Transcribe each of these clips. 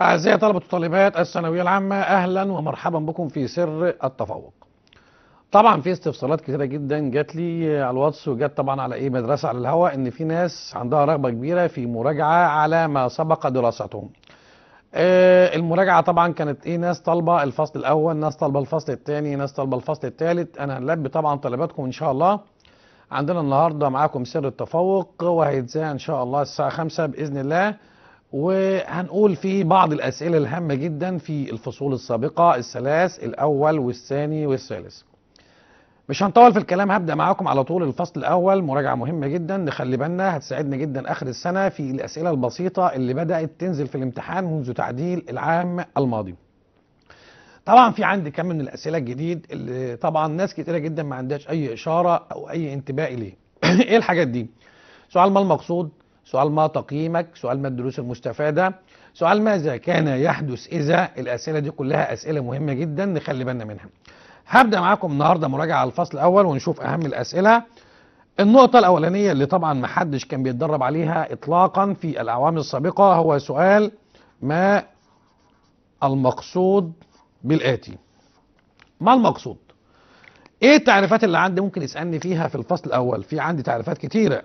أعزائي طلبة وطالبات الثانوية العامة أهلا ومرحبا بكم في سر التفوق. طبعا في استفسارات كتيرة جدا جات لي على الواتس وجات طبعا على إيه مدرسة على الهواء إن في ناس عندها رغبة كبيرة في مراجعة على ما سبق دراستهم. آه المراجعة طبعا كانت إيه ناس طالبة الفصل الأول، ناس طالبة الفصل الثاني، ناس طالبة الفصل الثالث، أنا هنلبي طبعا طلباتكم إن شاء الله. عندنا النهارده معاكم سر التفوق وهيتذاع إن شاء الله الساعة 5 بإذن الله. وهنقول في بعض الأسئلة الهامة جدا في الفصول السابقة الثلاث الأول والثاني والثالث مش هنطول في الكلام هبدأ معاكم على طول الفصل الأول مراجعة مهمة جدا نخلي بالنا هتساعدنا جدا آخر السنة في الأسئلة البسيطة اللي بدأت تنزل في الامتحان منذ تعديل العام الماضي طبعا في عندي كم من الأسئلة الجديد اللي طبعا ناس كتيرة جدا ما عندهاش أي إشارة أو أي انتباه إليه إيه الحاجات دي؟ سؤال ما المقصود؟ سؤال ما تقييمك سؤال ما الدروس المستفادة سؤال ماذا كان يحدث إذا الأسئلة دي كلها أسئلة مهمة جدا نخلي بالنا منها هبدأ معاكم النهاردة مراجعة على الفصل الأول ونشوف أهم الأسئلة النقطة الأولانية اللي طبعا محدش كان بيتدرب عليها إطلاقا في الأعوام السابقة هو سؤال ما المقصود بالآتي ما المقصود؟ إيه التعريفات اللي عندي ممكن يسألني فيها في الفصل الأول؟ في عندي تعريفات كتيرة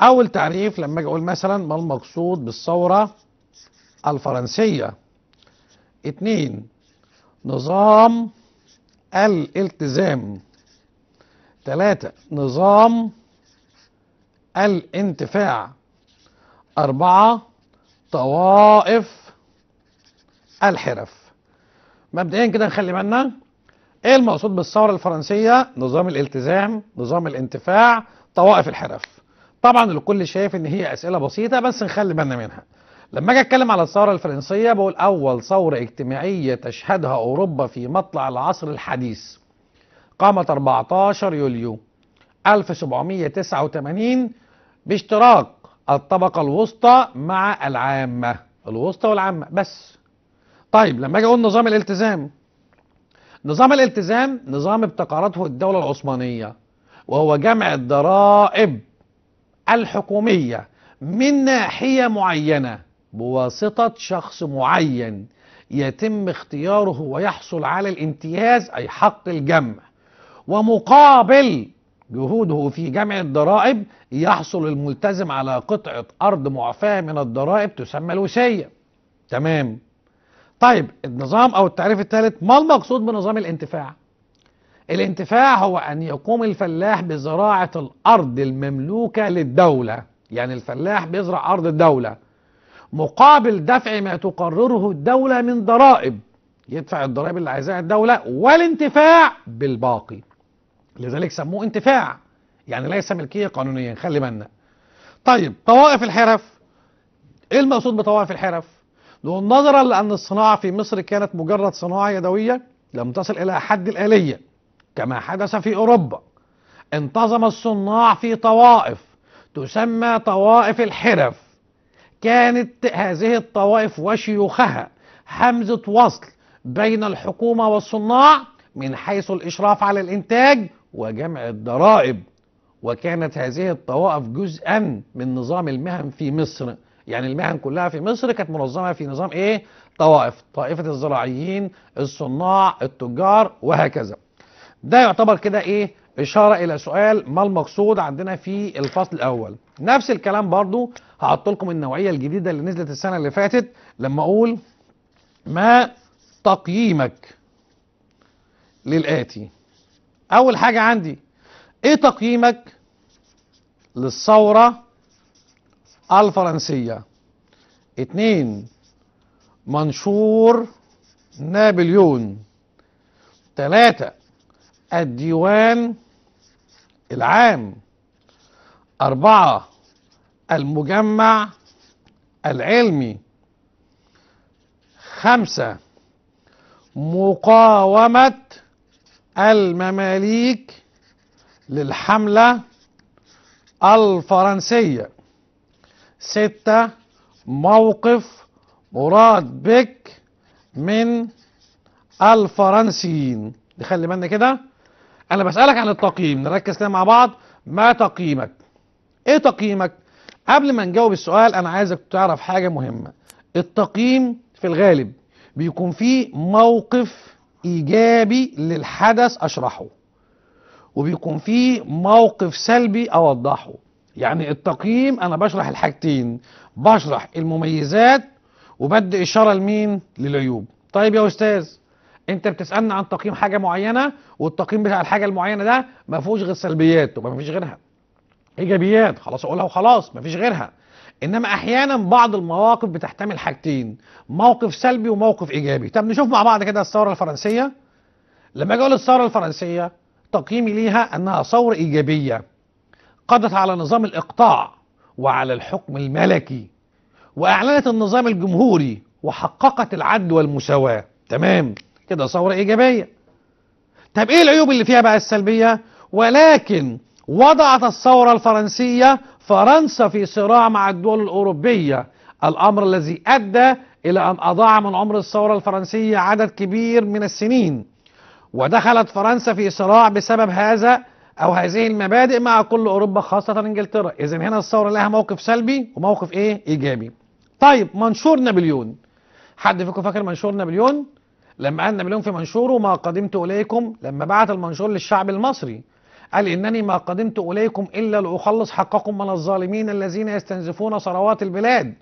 اول تعريف لما اجي اقول مثلا ما المقصود بالثوره الفرنسيه اتنين نظام الالتزام ثلاثة نظام الانتفاع أربعة طوائف الحرف مبدئيا كده نخلي بالنا ايه المقصود بالثورة الفرنسية نظام الالتزام نظام الانتفاع طوائف الحرف طبعا الكل شايف ان هي اسئله بسيطه بس نخلي بالنا منها لما اجي اتكلم على الثوره الفرنسيه بقول اول ثوره اجتماعيه تشهدها اوروبا في مطلع العصر الحديث قامت 14 يوليو 1789 باشتراك الطبقه الوسطى مع العامه الوسطى والعامه بس طيب لما اجي اقول نظام الالتزام نظام الالتزام نظام ابتكرته الدوله العثمانيه وهو جمع الضرائب الحكومية من ناحية معينة بواسطة شخص معين يتم اختياره ويحصل على الامتياز أي حق الجمع ومقابل جهوده في جمع الضرائب يحصل الملتزم على قطعة أرض معفاة من الضرائب تسمى الوصية تمام طيب النظام أو التعريف الثالث ما المقصود بنظام الانتفاع الانتفاع هو أن يقوم الفلاح بزراعة الأرض المملوكة للدولة يعني الفلاح بيزرع أرض الدولة مقابل دفع ما تقرره الدولة من ضرائب يدفع الضرائب اللي عايزاها الدولة والانتفاع بالباقي لذلك سموه انتفاع يعني ليس ملكية قانونية خلي بالنا طيب طوائف الحرف ايه المقصود بطوائف الحرف نظرا لأن الصناعة في مصر كانت مجرد صناعة يدوية لم تصل إلى حد الآلية كما حدث في أوروبا انتظم الصناع في طوائف تسمى طوائف الحرف كانت هذه الطوائف وشيوخها حمزة وصل بين الحكومة والصناع من حيث الإشراف على الإنتاج وجمع الضرائب وكانت هذه الطوائف جزءا من نظام المهن في مصر يعني المهن كلها في مصر كانت منظمة في نظام إيه؟ طوائف طائفة الزراعيين الصناع التجار وهكذا ده يعتبر كده ايه اشاره الى سؤال ما المقصود عندنا في الفصل الاول نفس الكلام برضو هحط لكم النوعيه الجديده اللي نزلت السنه اللي فاتت لما اقول ما تقييمك للاتي اول حاجه عندي ايه تقييمك للثوره الفرنسيه اتنين منشور نابليون ثلاثة الديوان العام أربعة المجمع العلمي خمسة مقاومة المماليك للحملة الفرنسية ستة موقف مراد بك من الفرنسيين خلي بالنا كده انا بسالك عن التقييم نركز كده مع بعض ما تقييمك ايه تقييمك قبل ما نجاوب السؤال انا عايزك تعرف حاجه مهمه التقييم في الغالب بيكون فيه موقف ايجابي للحدث اشرحه وبيكون فيه موقف سلبي اوضحه يعني التقييم انا بشرح الحاجتين بشرح المميزات وبدي اشاره لمين للعيوب طيب يا استاذ انت بتسالنا عن تقييم حاجه معينه والتقييم بتاع الحاجه المعينه ده ما فيهوش غير سلبيات وما فيش غيرها ايجابيات خلاص اقولها وخلاص ما فيش غيرها انما احيانا بعض المواقف بتحتمل حاجتين موقف سلبي وموقف ايجابي طب نشوف مع بعض كده الثوره الفرنسيه لما اجي اقول الثوره الفرنسيه تقييمي ليها انها ثوره ايجابيه قضت على نظام الاقطاع وعلى الحكم الملكي واعلنت النظام الجمهوري وحققت العدل والمساواه تمام كده ثورة إيجابية طب إيه العيوب اللي فيها بقى السلبية ولكن وضعت الثورة الفرنسية فرنسا في صراع مع الدول الأوروبية الأمر الذي أدى إلى أن أضاع من عمر الثورة الفرنسية عدد كبير من السنين ودخلت فرنسا في صراع بسبب هذا أو هذه المبادئ مع كل أوروبا خاصة إنجلترا إذا هنا الثورة لها موقف سلبي وموقف إيه إيجابي طيب منشور نابليون حد فيكم فاكر منشور نابليون لما قال نابليون في منشوره ما قدمت اليكم لما بعت المنشور للشعب المصري قال انني ما قدمت اليكم الا لاخلص حقكم من الظالمين الذين يستنزفون ثروات البلاد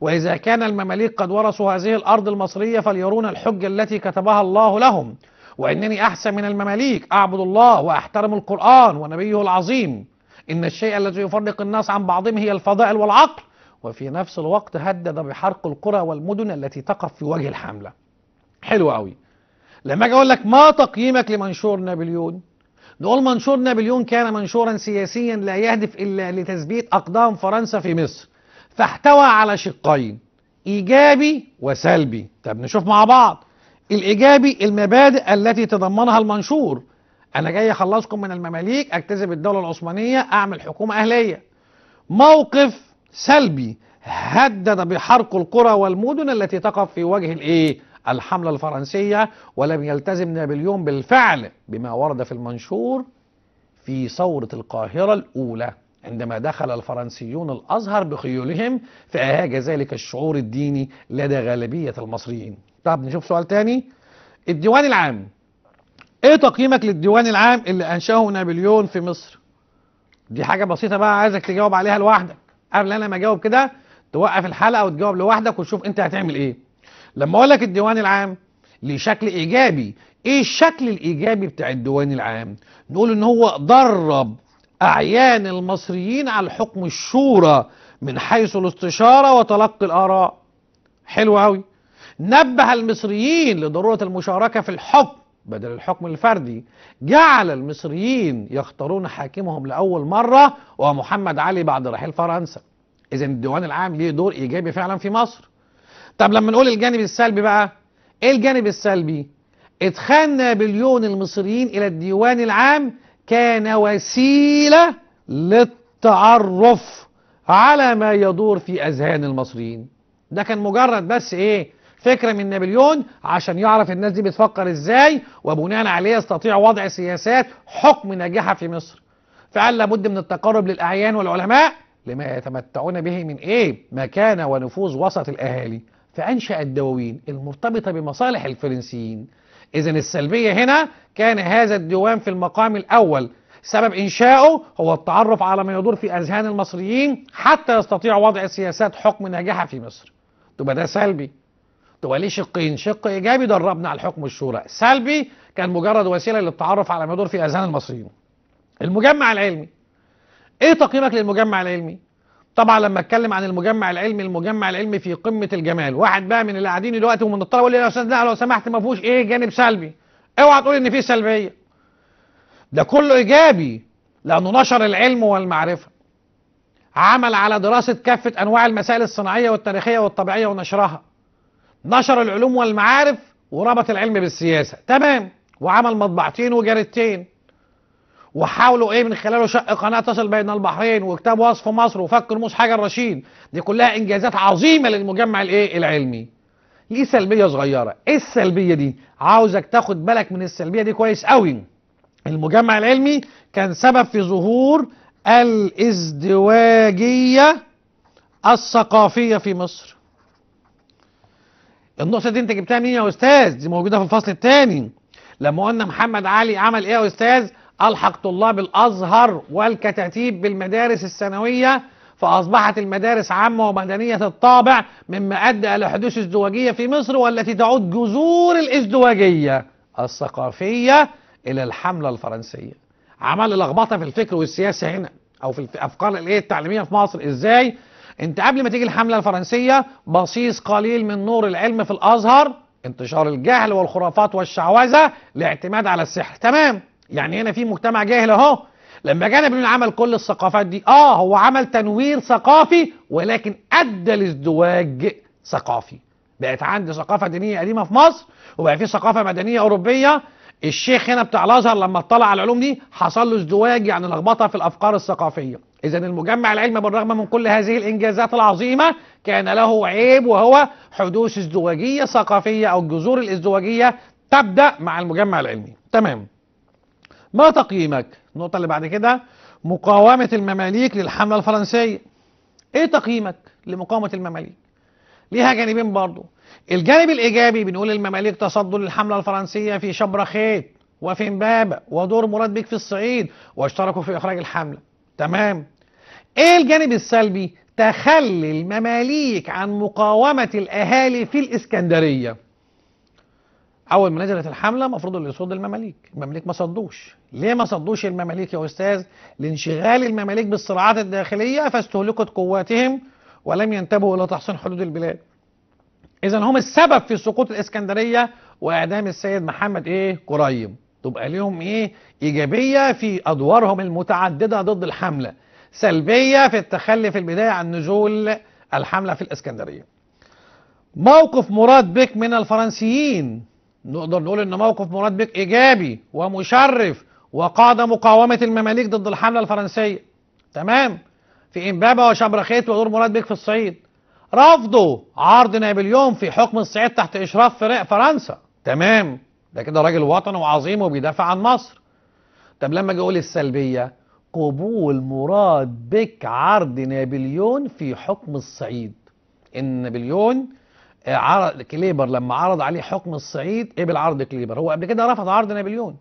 واذا كان المماليك قد ورثوا هذه الارض المصريه فليرون الحجه التي كتبها الله لهم وانني احسن من المماليك اعبد الله واحترم القران ونبيه العظيم ان الشيء الذي يفرق الناس عن بعضهم هي الفضائل والعقل وفي نفس الوقت هدد بحرق القرى والمدن التي تقف في وجه الحمله حلو قوي لما اجي اقول لك ما تقييمك لمنشور نابليون نقول منشور نابليون كان منشورا سياسيا لا يهدف الا لتثبيت اقدام فرنسا في مصر فاحتوى على شقين ايجابي وسلبي طب نشوف مع بعض الايجابي المبادئ التي تضمنها المنشور انا جاي اخلصكم من المماليك اكتسب الدوله العثمانيه اعمل حكومه اهليه موقف سلبي هدد بحرق القرى والمدن التي تقف في وجه الايه الحملة الفرنسية ولم يلتزم نابليون بالفعل بما ورد في المنشور في ثورة القاهرة الأولى عندما دخل الفرنسيون الأزهر بخيولهم فأهاج ذلك الشعور الديني لدى غالبية المصريين طب نشوف سؤال تاني الديوان العام ايه تقييمك للديوان العام اللي انشاه نابليون في مصر دي حاجه بسيطه بقى عايزك تجاوب عليها لوحدك قبل انا ما اجاوب كده توقف الحلقه وتجاوب لوحدك وتشوف انت هتعمل ايه لما اقول لك الديوان العام ليه شكل ايجابي ايه الشكل الايجابي بتاع الديوان العام نقول ان هو درب اعيان المصريين على حكم الشورى من حيث الاستشاره وتلقي الاراء حلو قوي نبه المصريين لضروره المشاركه في الحكم بدل الحكم الفردي جعل المصريين يختارون حاكمهم لاول مره ومحمد علي بعد رحيل فرنسا اذا الديوان العام ليه دور ايجابي فعلا في مصر طب لما نقول الجانب السلبي بقى ايه الجانب السلبي ادخال نابليون المصريين الى الديوان العام كان وسيله للتعرف على ما يدور في اذهان المصريين ده كان مجرد بس ايه فكره من نابليون عشان يعرف الناس دي بتفكر ازاي وبناء عليه يستطيع وضع سياسات حكم ناجحه في مصر فقال لابد من التقرب للاعيان والعلماء لما يتمتعون به من ايه مكانه ونفوذ وسط الاهالي فأنشأ الدواوين المرتبطة بمصالح الفرنسيين إذا السلبية هنا كان هذا الديوان في المقام الأول سبب إنشائه هو التعرف على ما يدور في أذهان المصريين حتى يستطيع وضع سياسات حكم ناجحة في مصر تبقى ده سلبي تبقى ليه شقين شق إيجابي دربنا على الحكم الشورى سلبي كان مجرد وسيلة للتعرف على ما يدور في أذهان المصريين المجمع العلمي إيه تقييمك للمجمع العلمي؟ طبعا لما اتكلم عن المجمع العلمي المجمع العلمي في قمه الجمال واحد بقى من اللي قاعدين دلوقتي ومن الطلبه يقول لي يا استاذ لو سمحت ما فيهوش ايه جانب سلبي اوعى تقول ان فيه سلبيه ده كله ايجابي لانه نشر العلم والمعرفه عمل على دراسه كافه انواع المسائل الصناعيه والتاريخيه والطبيعيه ونشرها نشر العلوم والمعارف وربط العلم بالسياسه تمام وعمل مطبعتين وجريدتين وحاولوا ايه من خلاله شق قناه تصل بين البحرين وكتاب وصف مصر وفك رموز حجر رشيد دي كلها انجازات عظيمه للمجمع الايه العلمي ليه سلبيه صغيره ايه السلبيه دي عاوزك تاخد بالك من السلبيه دي كويس قوي المجمع العلمي كان سبب في ظهور الازدواجيه الثقافيه في مصر النقطه دي انت جبتها منين يا استاذ دي موجوده في الفصل الثاني لما قلنا محمد علي عمل ايه يا استاذ ألحق طلاب الأزهر والكتاتيب بالمدارس الثانوية فأصبحت المدارس عامة ومدنية الطابع مما أدى إلى حدوث ازدواجية في مصر والتي تعود جذور الازدواجية الثقافية إلى الحملة الفرنسية عمل لخبطة في الفكر والسياسة هنا أو في الأفكار الإيه التعليمية في مصر إزاي؟ أنت قبل ما تيجي الحملة الفرنسية بصيص قليل من نور العلم في الأزهر انتشار الجهل والخرافات والشعوذة الاعتماد على السحر تمام يعني هنا في مجتمع جاهل اهو لما جانا ابن عمل كل الثقافات دي اه هو عمل تنوير ثقافي ولكن ادى لازدواج ثقافي بقت عندي ثقافه دينيه قديمه في مصر وبقى في ثقافه مدنيه اوروبيه الشيخ هنا بتاع الازهر لما اطلع على العلوم دي حصل له ازدواج يعني لخبطه في الافكار الثقافيه اذا المجمع العلمي بالرغم من كل هذه الانجازات العظيمه كان له عيب وهو حدوث ازدواجيه ثقافيه او الجذور الازدواجيه تبدا مع المجمع العلمي تمام ما تقييمك النقطة اللي بعد كده مقاومة المماليك للحملة الفرنسية ايه تقييمك لمقاومة المماليك ليها جانبين برضه الجانب الإيجابي بنقول المماليك تصدوا للحملة الفرنسية في خيط وفي امبابة ودور مراد بيك في الصعيد واشتركوا في إخراج الحملة تمام ايه الجانب السلبي تخلي المماليك عن مقاومة الأهالي في الإسكندرية اول ما نزلت الحمله المفروض اللي يصد المماليك المماليك ما صدوش ليه ما صدوش المماليك يا استاذ لانشغال المماليك بالصراعات الداخليه فاستهلكت قواتهم ولم ينتبهوا الى تحصين حدود البلاد اذا هم السبب في سقوط الاسكندريه واعدام السيد محمد ايه قريب تبقى ليهم ايه ايجابيه في ادوارهم المتعدده ضد الحمله سلبيه في التخلي في البدايه عن نزول الحمله في الاسكندريه موقف مراد بك من الفرنسيين نقدر نقول ان موقف مراد بك ايجابي ومشرف وقاد مقاومه المماليك ضد الحمله الفرنسيه تمام في امبابه وشبرخيت ودور مراد بك في الصعيد رفضوا عرض نابليون في حكم الصعيد تحت اشراف فرق فرنسا تمام ده كده راجل وطني وعظيم وبيدافع عن مصر طب لما اجي اقول السلبيه قبول مراد بك عرض نابليون في حكم الصعيد ان نابليون عرض كليبر لما عرض عليه حكم الصعيد قبل عرض كليبر هو قبل كده رفض عرض نابليون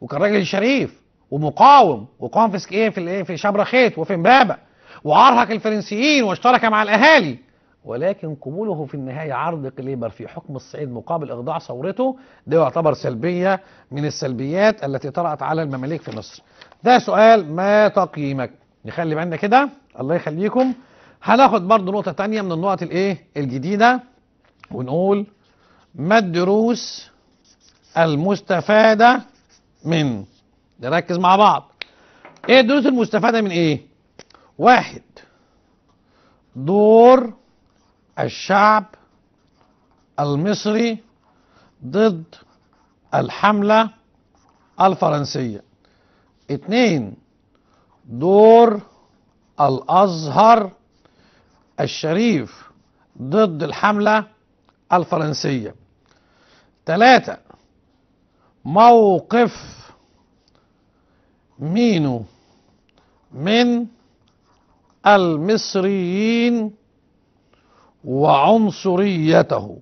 وكان راجل شريف ومقاوم وقام في ايه في الايه في شبرخيت وفي امبابه وارهق الفرنسيين واشترك مع الاهالي ولكن قبوله في النهايه عرض كليبر في حكم الصعيد مقابل اخضاع ثورته ده يعتبر سلبيه من السلبيات التي طرأت على المماليك في مصر. ده سؤال ما تقييمك؟ نخلي بالنا كده الله يخليكم هناخد برضه نقطه ثانيه من النقط الايه؟ الجديده ونقول ما الدروس المستفادة من نركز مع بعض ايه الدروس المستفادة من ايه واحد دور الشعب المصري ضد الحملة الفرنسية اتنين دور الأزهر الشريف ضد الحملة الفرنسية ثلاثة موقف مينو من المصريين وعنصريته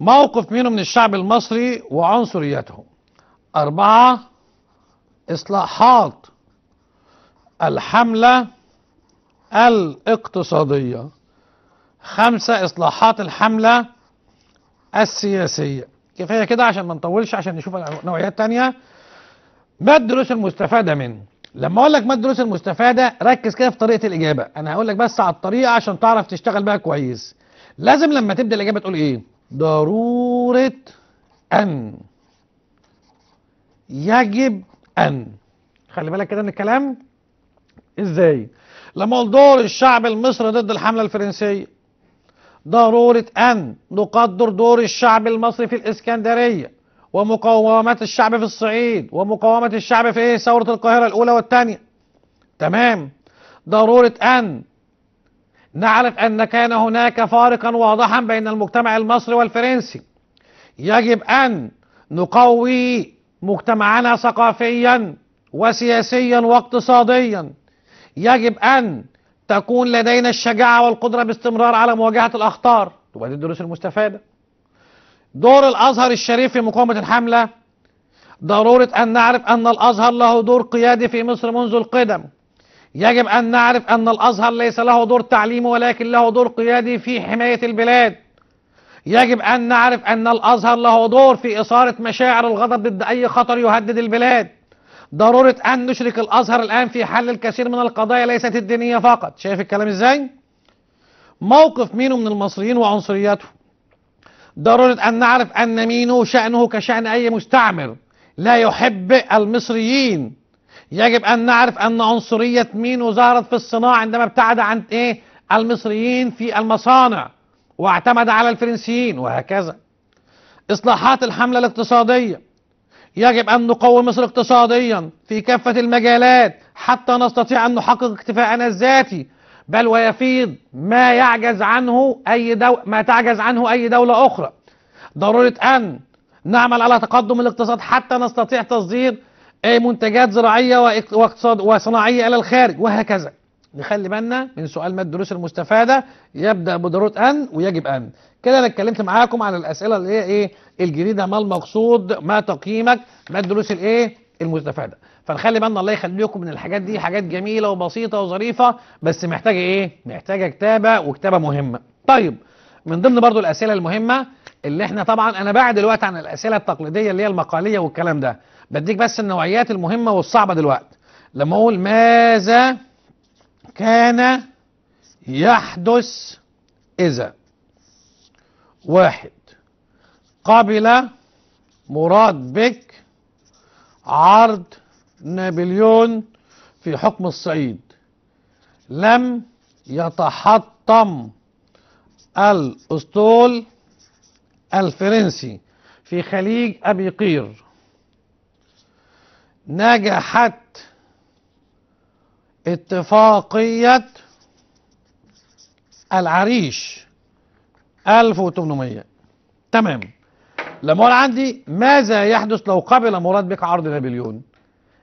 موقف مينو من الشعب المصري وعنصريته أربعة إصلاحات الحملة الاقتصادية خمسة إصلاحات الحملة السياسية كفاية كده عشان ما نطولش عشان نشوف نوعيات تانية ما الدروس المستفادة منه لما اقول لك ما الدروس المستفاده ركز كده في طريقه الاجابه انا هقول لك بس على الطريقه عشان تعرف تشتغل بها كويس لازم لما تبدا الاجابه تقول ايه ضروره ان يجب ان خلي بالك كده من الكلام ازاي لما اقول دور الشعب المصري ضد الحمله الفرنسيه ضرورة أن نقدر دور الشعب المصري في الإسكندرية ومقاومات الشعب في الصعيد ومقاومة الشعب في إيه ثورة القاهرة الأولى والثانية تمام ضرورة أن نعرف أن كان هناك فارقا واضحا بين المجتمع المصري والفرنسي يجب أن نقوي مجتمعنا ثقافيا وسياسيا واقتصاديا يجب أن تكون لدينا الشجاعة والقدرة باستمرار على مواجهة الأخطار تبقى دي الدروس المستفادة دور الأزهر الشريف في مقاومة الحملة ضرورة أن نعرف أن الأزهر له دور قيادي في مصر منذ القدم يجب أن نعرف أن الأزهر ليس له دور تعليمي ولكن له دور قيادي في حماية البلاد يجب أن نعرف أن الأزهر له دور في إثارة مشاعر الغضب ضد أي خطر يهدد البلاد ضرورة أن نشرك الأزهر الآن في حل الكثير من القضايا ليست الدينية فقط شايف الكلام إزاي؟ موقف مينو من المصريين وعنصرياته ضرورة أن نعرف أن مينو شأنه كشأن أي مستعمر لا يحب المصريين يجب أن نعرف أن عنصرية مينو ظهرت في الصناعة عندما ابتعد عن إيه المصريين في المصانع واعتمد على الفرنسيين وهكذا إصلاحات الحملة الاقتصادية يجب أن نقوي مصر اقتصاديا في كافة المجالات حتى نستطيع أن نحقق اكتفاءنا الذاتي بل ويفيض ما يعجز عنه أي دو... ما تعجز عنه أي دولة أخرى ضرورة أن نعمل على تقدم الاقتصاد حتى نستطيع تصدير أي منتجات زراعية واقتصاد وصناعية إلى الخارج وهكذا نخلي بالنا من سؤال ما الدروس المستفاده يبدا بضروره ان ويجب ان كده انا اتكلمت معاكم على الاسئله اللي هي ايه الجديده ما المقصود ما تقييمك ما الدروس الايه المستفاده فنخلي بالنا الله يخليكم من الحاجات دي حاجات جميله وبسيطه وظريفه بس محتاجه ايه محتاجه كتابه وكتابه مهمه طيب من ضمن برضو الاسئله المهمه اللي احنا طبعا انا بعد دلوقتي عن الاسئله التقليديه اللي هي المقاليه والكلام ده بديك بس النوعيات المهمه والصعبه دلوقتي لما اقول ماذا كان يحدث إذا واحد قبل مراد بك عرض نابليون في حكم الصعيد لم يتحطم الأسطول الفرنسي في خليج أبي قير نجحت اتفاقية العريش 1800 تمام لما اقول عندي ماذا يحدث لو قبل مراد بك عرض نابليون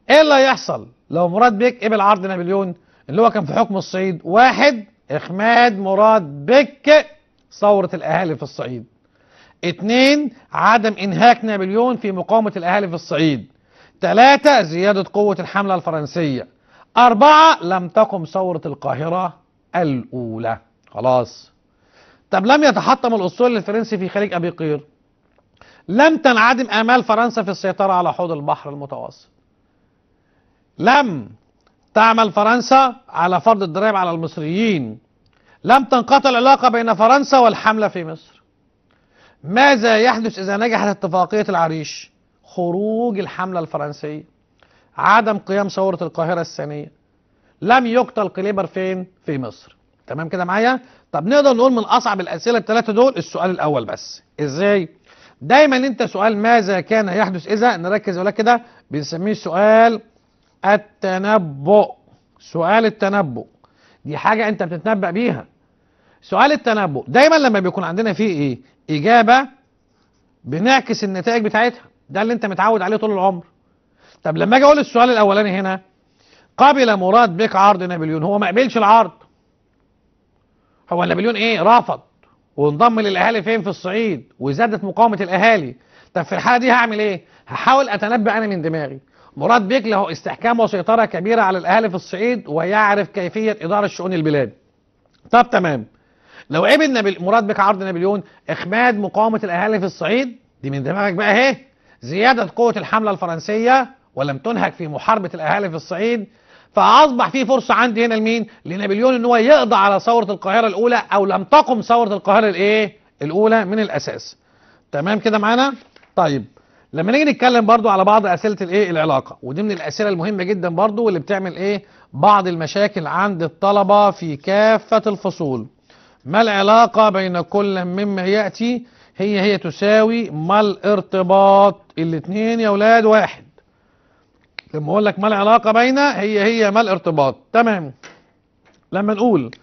ايه اللي هيحصل لو مراد بك قبل عرض نابليون اللي هو كان في حكم الصعيد واحد اخماد مراد بك ثورة الاهالي في الصعيد اتنين عدم انهاك نابليون في مقاومة الاهالي في الصعيد تلاتة زيادة قوة الحملة الفرنسية أربعة لم تقم ثورة القاهرة الأولى خلاص طب لم يتحطم الأسطول الفرنسي في خليج أبي قير لم تنعدم آمال فرنسا في السيطرة على حوض البحر المتوسط لم تعمل فرنسا على فرض الضرائب على المصريين لم تنقطع العلاقة بين فرنسا والحملة في مصر ماذا يحدث إذا نجحت اتفاقية العريش خروج الحملة الفرنسية عدم قيام ثورة القاهرة الثانية لم يقتل كليبر فين؟ في مصر تمام كده معايا؟ طب نقدر نقول من أصعب الأسئلة الثلاثة دول السؤال الأول بس إزاي؟ دايما أنت سؤال ماذا كان يحدث إذا نركز ولا كده بنسميه سؤال التنبؤ سؤال التنبؤ دي حاجة أنت بتتنبأ بيها سؤال التنبؤ دايما لما بيكون عندنا فيه إيه؟ إجابة بنعكس النتائج بتاعتها ده اللي أنت متعود عليه طول العمر طب لما اجي اقول السؤال الاولاني هنا قبل مراد بيك عرض نابليون هو ما قبلش العرض هو نابليون ايه رفض وانضم للاهالي فين في الصعيد وزادت مقاومه الاهالي طب في الحاله دي هعمل ايه هحاول اتنبأ انا من دماغي مراد بيك له استحكام وسيطره كبيره على الاهالي في الصعيد ويعرف كيفيه اداره شؤون البلاد طب تمام لو قبل نابل مراد بيك عرض نابليون اخماد مقاومه الاهالي في الصعيد دي من دماغك بقى اهي زياده قوه الحمله الفرنسيه ولم تنهك في محاربة الأهالي في الصعيد فأصبح في فرصة عندي هنا لمين؟ لنابليون إن هو يقضى على ثورة القاهرة الأولى أو لم تقم ثورة القاهرة الإيه؟ الأولى من الأساس. تمام كده معانا؟ طيب لما نيجي نتكلم برضو على بعض أسئلة الإيه؟ العلاقة ودي من الأسئلة المهمة جدا برضو واللي بتعمل إيه؟ بعض المشاكل عند الطلبة في كافة الفصول. ما العلاقة بين كل مما يأتي؟ هي هي تساوي ما الارتباط؟ الاتنين يا ولاد واحد. لما اقول لك ما العلاقه بين هي هي ما الارتباط تمام لما نقول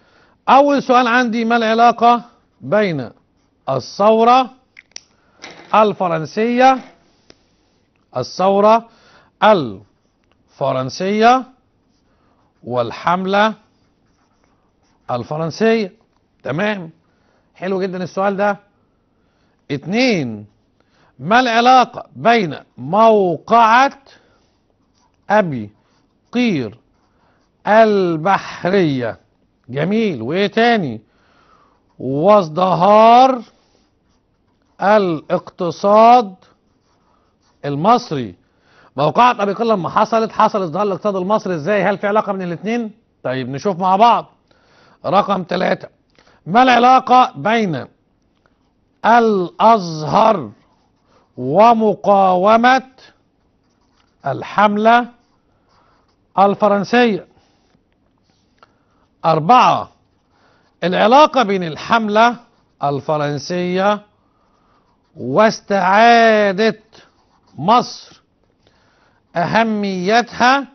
اول سؤال عندي ما العلاقه بين الثوره الفرنسيه الثوره الفرنسيه والحمله الفرنسيه تمام حلو جدا السؤال ده اتنين ما العلاقه بين موقعه أبي قير البحرية جميل وإيه تاني وازدهار الاقتصاد المصري موقعة أبي قير لما حصلت حصل ازدهار الاقتصاد المصري إزاي هل في علاقة من الاتنين طيب نشوف مع بعض رقم تلاتة ما العلاقة بين الأزهر ومقاومة الحملة الفرنسية أربعة العلاقة بين الحملة الفرنسية واستعادة مصر أهميتها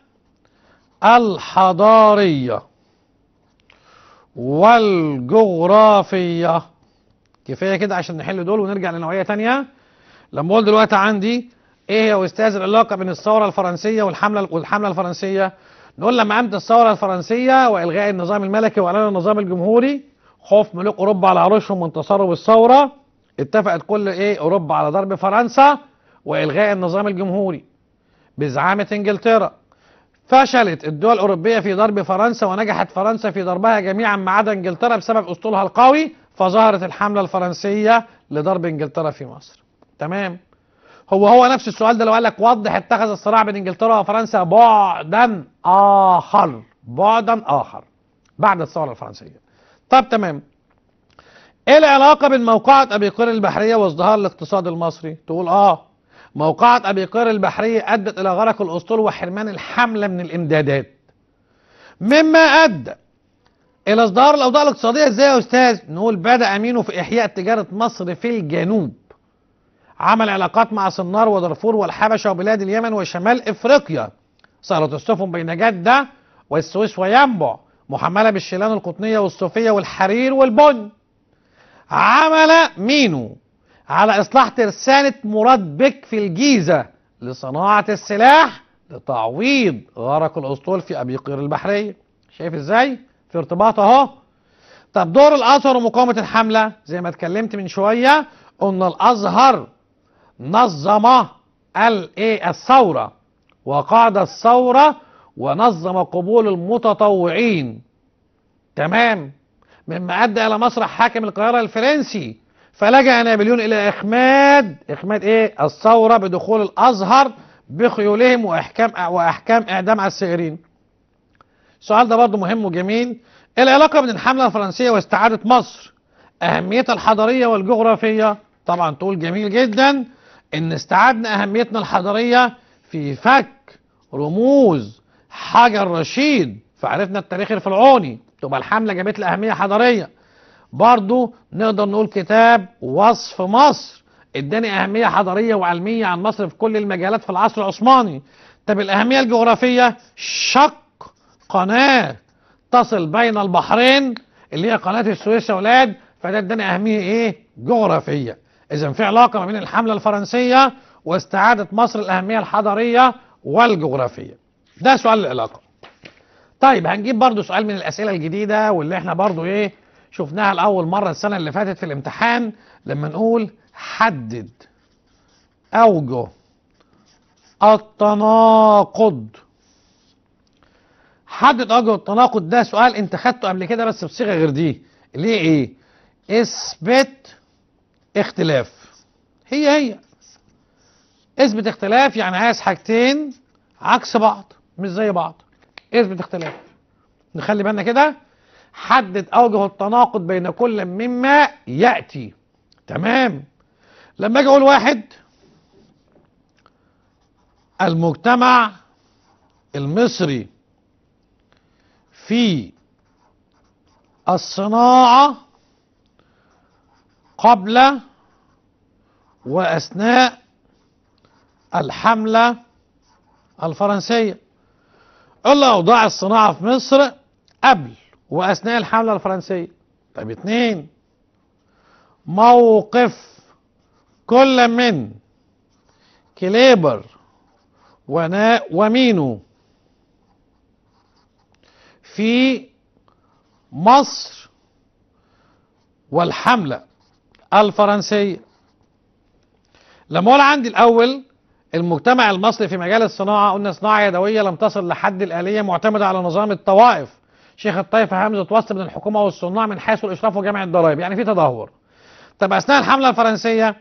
الحضارية والجغرافية كفاية كده عشان نحل دول ونرجع لنوعية تانية لما أقول دلوقتي عندي ايه يا استاذ العلاقه بين الثوره الفرنسيه والحمله والحمله الفرنسيه نقول لما قامت الثوره الفرنسيه والغاء النظام الملكي واعلان النظام الجمهوري خوف ملوك اوروبا على عروشهم من تصرف الثوره اتفقت كل ايه اوروبا على ضرب فرنسا والغاء النظام الجمهوري بزعامه انجلترا فشلت الدول الاوروبيه في ضرب فرنسا ونجحت فرنسا في ضربها جميعا ما عدا انجلترا بسبب اسطولها القوي فظهرت الحمله الفرنسيه لضرب انجلترا في مصر تمام هو هو نفس السؤال ده لو قال لك وضح اتخذ الصراع بين انجلترا وفرنسا بعدا اخر بعدا اخر بعد الثوره الفرنسيه طب تمام ايه العلاقه بين موقعه ابي قير البحريه وازدهار الاقتصاد المصري تقول اه موقعه ابي قير البحريه ادت الى غرق الاسطول وحرمان الحمله من الامدادات مما ادى الى ازدهار الاوضاع الاقتصاديه ازاي يا استاذ نقول بدا امينه في احياء تجاره مصر في الجنوب عمل علاقات مع سنار ودارفور والحبشه وبلاد اليمن وشمال افريقيا صارت السفن بين جده والسويس وينبع محمله بالشيلان القطنيه والصوفيه والحرير والبن عمل مينو على اصلاح ترسانه مراد بك في الجيزه لصناعه السلاح لتعويض غرق الاسطول في ابي قير البحريه شايف ازاي في ارتباط اهو طب دور الازهر ومقاومه الحمله زي ما اتكلمت من شويه قلنا الازهر نظم الايه الثوره وقاد الثوره ونظم قبول المتطوعين تمام مما ادى الى مسرح حاكم القاهره الفرنسي فلجأ نابليون الى اخماد اخماد ايه الثوره بدخول الازهر بخيولهم واحكام واحكام اعدام على السائرين السؤال ده برضه مهم وجميل العلاقه بين الحمله الفرنسيه واستعاده مصر اهميتها الحضاريه والجغرافيه طبعا تقول جميل جدا ان استعدنا اهميتنا الحضاريه في فك رموز حجر رشيد فعرفنا التاريخ الفرعوني تبقى الحمله جابت لي اهميه حضاريه برضو نقدر نقول كتاب وصف مصر اداني اهميه حضاريه وعلميه عن مصر في كل المجالات في العصر العثماني طب الاهميه الجغرافيه شق قناه تصل بين البحرين اللي هي قناه السويس يا ولاد فده اداني اهميه ايه جغرافيه إذا في علاقة ما بين الحملة الفرنسية واستعادة مصر الأهمية الحضارية والجغرافية ده سؤال العلاقة طيب هنجيب برضو سؤال من الأسئلة الجديدة واللي احنا برضو ايه شفناها لأول مرة السنة اللي فاتت في الامتحان لما نقول حدد أوجه التناقض حدد أوجه التناقض ده سؤال انت خدته قبل كده بس بصيغة غير دي ليه ايه اثبت اختلاف هي هي اثبت اختلاف يعني عايز حاجتين عكس بعض مش زي بعض اثبت اختلاف نخلي بالنا كده حدد اوجه التناقض بين كل مما ياتي تمام لما اجي اقول واحد المجتمع المصري في الصناعه قبل وأثناء الحملة الفرنسية إلا أوضاع الصناعة في مصر قبل وأثناء الحملة الفرنسية طيب اتنين موقف كل من كليبر ونا ومينو في مصر والحملة الفرنسية لما أقول عندي الأول المجتمع المصري في مجال الصناعة قلنا صناعة يدوية لم تصل لحد الآلية معتمدة على نظام الطوائف شيخ الطائفة حمزة توصل من الحكومة والصناع من حيث الإشراف وجمع الضرائب يعني في تدهور طب أثناء الحملة الفرنسية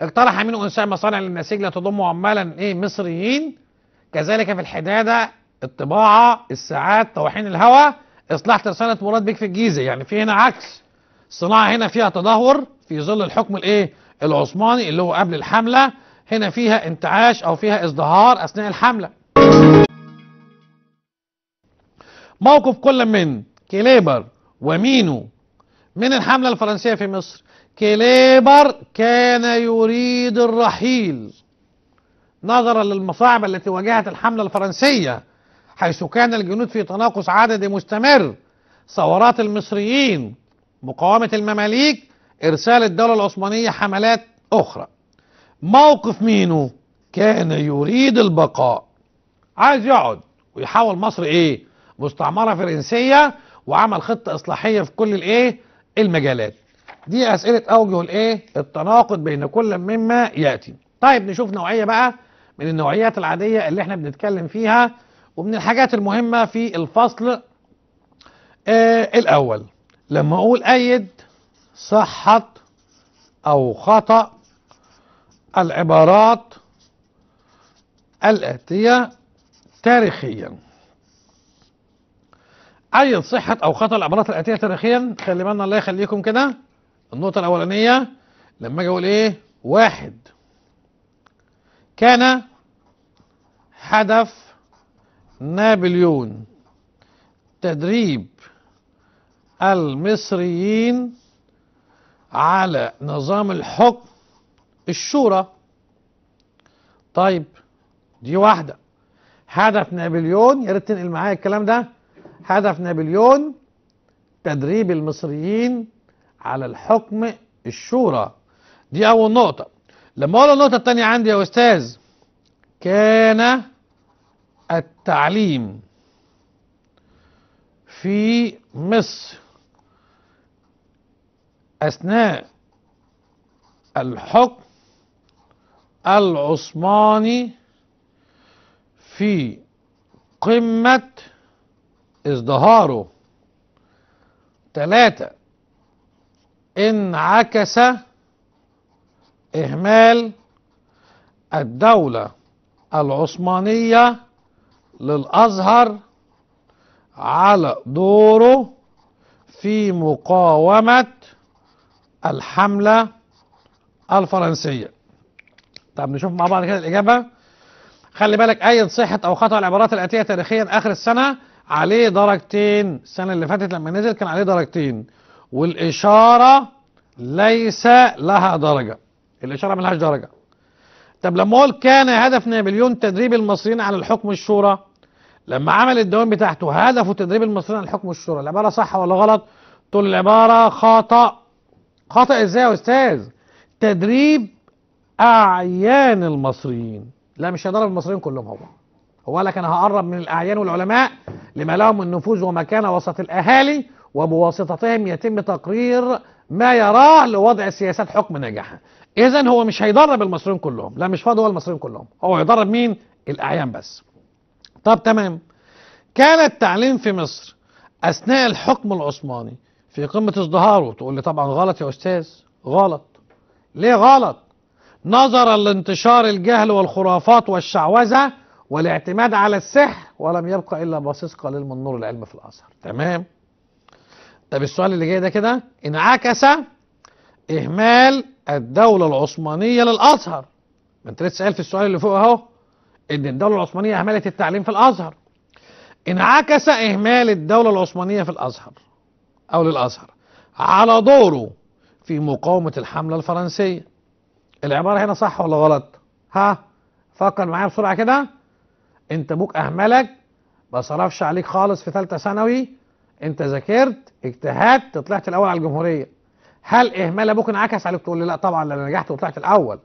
اقترح أمين إنشاء مصانع للنسيج لا تضم عمالا إيه مصريين كذلك في الحدادة الطباعة الساعات طواحين الهواء إصلاح ترسانة مراد بيك في الجيزة يعني في هنا عكس الصناعة هنا فيها تدهور في ظل الحكم الايه العثماني اللي هو قبل الحملة هنا فيها انتعاش او فيها ازدهار اثناء الحملة موقف كل من كليبر ومينو من الحملة الفرنسية في مصر كليبر كان يريد الرحيل نظرا للمصاعب التي واجهت الحملة الفرنسية حيث كان الجنود في تناقص عددي مستمر ثورات المصريين مقاومة المماليك إرسال الدولة العثمانية حملات أخرى موقف مينو كان يريد البقاء عايز يقعد ويحول مصر إيه مستعمرة فرنسية وعمل خطة إصلاحية في كل الإيه المجالات دي أسئلة أوجه الإيه التناقض بين كل مما يأتي طيب نشوف نوعية بقى من النوعيات العادية اللي احنا بنتكلم فيها ومن الحاجات المهمة في الفصل آه الأول لما أقول أيد صحة أو خطأ العبارات الآتية تاريخيا أيد صحة أو خطأ العبارات الآتية تاريخيا خلي بالنا الله يخليكم كده النقطة الأولانية لما أجي أقول إيه واحد كان هدف نابليون تدريب المصريين على نظام الحكم الشورى طيب دي واحدة هدف نابليون يا ريت تنقل معايا الكلام ده هدف نابليون تدريب المصريين على الحكم الشورى دي أول نقطة لما أقول النقطة التانية عندي يا أستاذ كان التعليم في مصر أثناء الحكم العثماني في قمة ازدهاره ثلاثة انعكس إهمال الدولة العثمانية للأزهر على دوره في مقاومة الحملة الفرنسية طب نشوف مع بعض كده الإجابة خلي بالك أي صحة أو خطأ العبارات الآتية تاريخيا آخر السنة عليه درجتين السنة اللي فاتت لما نزل كان عليه درجتين والإشارة ليس لها درجة الإشارة ملهاش درجة طب لما أقول كان هدف نابليون تدريب المصريين على الحكم الشورى لما عمل الدوام بتاعته هدفه تدريب المصريين على الحكم الشورى العبارة صح ولا غلط؟ تقول العبارة خطأ خطأ ازاي يا استاذ تدريب اعيان المصريين لا مش هضرب المصريين كلهم هو هو قال لك انا هقرب من الاعيان والعلماء لما لهم من نفوذ ومكانه وسط الاهالي وبواسطتهم يتم تقرير ما يراه لوضع سياسات حكم ناجحه اذا هو مش هيدرب المصريين كلهم لا مش فاضي هو المصريين كلهم هو هيدرب مين الاعيان بس طب تمام كان التعليم في مصر اثناء الحكم العثماني في قمة ازدهاره تقول لي طبعا غلط يا أستاذ غلط ليه غلط نظرا لانتشار الجهل والخرافات والشعوذة والاعتماد على السحر ولم يبقى إلا باصص قليل من نور العلم في الأزهر تمام طب السؤال اللي جاي ده كده انعكس إهمال الدولة العثمانية للأزهر ما انت سأل في السؤال اللي فوق أهو إن الدولة العثمانية أهملت التعليم في الأزهر انعكس إهمال الدولة العثمانية في الأزهر أو للأزهر على دوره في مقاومة الحملة الفرنسية العبارة هنا صح ولا غلط ها فكر معايا بسرعة كده انت ابوك اهملك ما صرفش عليك خالص في ثالثة ثانوي انت ذاكرت اجتهدت طلعت الاول على الجمهورية هل اهمال ابوك انعكس عليك تقول لي لا طبعا لأ انا نجحت وطلعت الاول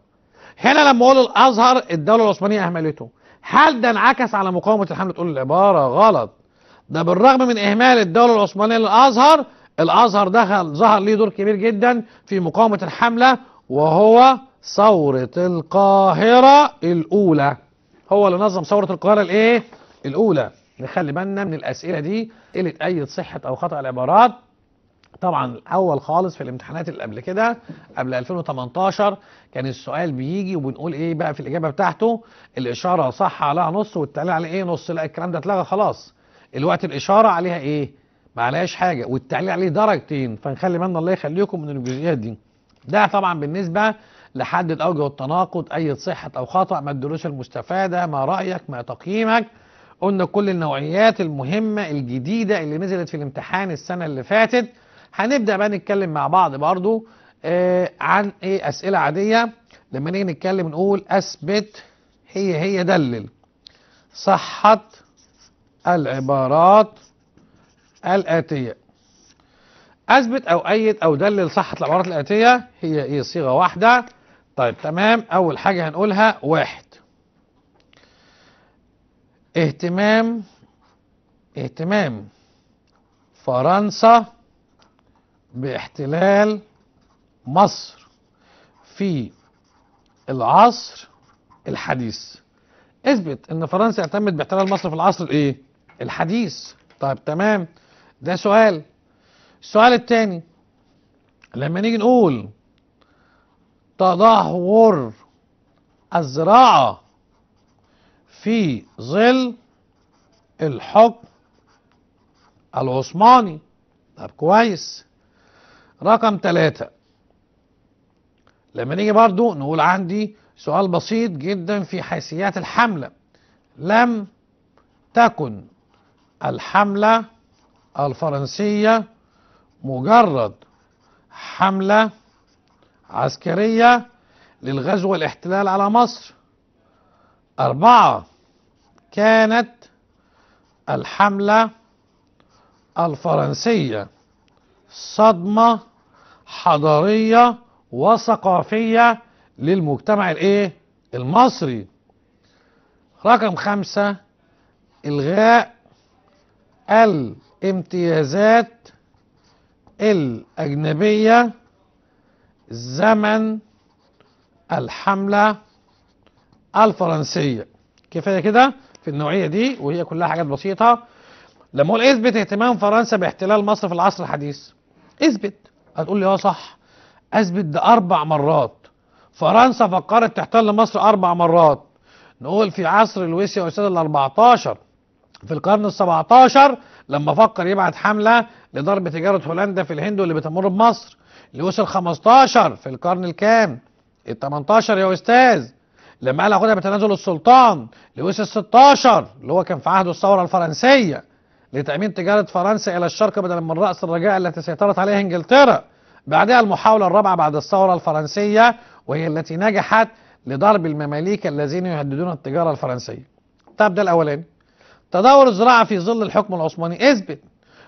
هنا لما اقول الازهر الدولة العثمانية اهملته هل ده انعكس على مقاومة الحملة تقول العبارة غلط ده بالرغم من اهمال الدولة العثمانية للازهر الازهر دخل ظهر ليه دور كبير جدا في مقاومه الحمله وهو ثوره القاهره الاولى هو اللي نظم ثوره القاهره الايه الاولى نخلي بالنا من الاسئله دي اسئله اي صحه او خطا العبارات طبعا اول خالص في الامتحانات اللي قبل كده قبل 2018 كان السؤال بيجي وبنقول ايه بقى في الاجابه بتاعته الاشاره صح عليها نص والتعليق عليه ايه نص لا الكلام ده اتلغى خلاص الوقت الاشاره عليها ايه ما عليهاش حاجه والتعليل عليه درجتين فنخلي بالنا الله يخليكم من الجزئيات دي ده طبعا بالنسبه لحد اوجه التناقض اي صحه او خطا ما الدروس المستفاده ما رايك ما تقييمك قلنا كل النوعيات المهمه الجديده اللي نزلت في الامتحان السنه اللي فاتت هنبدا بقى نتكلم مع بعض برضو آه عن ايه اسئله عاديه لما نيجي نتكلم نقول اثبت هي هي دلل صحه العبارات الآتية أثبت أو أيد أو دلل صحة العبارات الآتية هي إيه صيغة واحدة طيب تمام أول حاجة هنقولها واحد اهتمام اهتمام فرنسا باحتلال مصر في العصر الحديث اثبت ان فرنسا اعتمد باحتلال مصر في العصر الايه الحديث طيب تمام ده سؤال السؤال الثاني لما نيجي نقول تدهور الزراعة في ظل الحكم العثماني طب كويس رقم ثلاثة لما نيجي برضو نقول عندي سؤال بسيط جدا في حيثيات الحملة لم تكن الحملة الفرنسية مجرد حملة عسكرية للغزو والاحتلال على مصر أربعة كانت الحملة الفرنسية صدمة حضارية وثقافية للمجتمع الايه المصري رقم خمسة إلغاء ال امتيازات الأجنبية زمن الحملة الفرنسية كفاية كده في النوعية دي وهي كلها حاجات بسيطة لما أقول اثبت اهتمام فرنسا باحتلال مصر في العصر الحديث اثبت هتقول لي اه صح اثبت ده أربع مرات فرنسا فكرت تحتل مصر أربع مرات نقول في عصر لويس يا أستاذ ال 14 في القرن ال 17 لما فكر يبعت حمله لضرب تجاره هولندا في الهند واللي بتمر بمصر اللي وصل 15 في القرن الكام ال 18 يا استاذ لما قال اخدها بتنازل السلطان لويس ال 16 اللي هو كان في عهد الثوره الفرنسيه لتامين تجاره فرنسا الى الشرق بدلا من راس الرجاء التي سيطرت عليها انجلترا بعدها المحاوله الرابعه بعد الثوره الفرنسيه وهي التي نجحت لضرب المماليك الذين يهددون التجاره الفرنسيه. طب ده الاولاني تدور الزراعة في ظل الحكم العثماني اثبت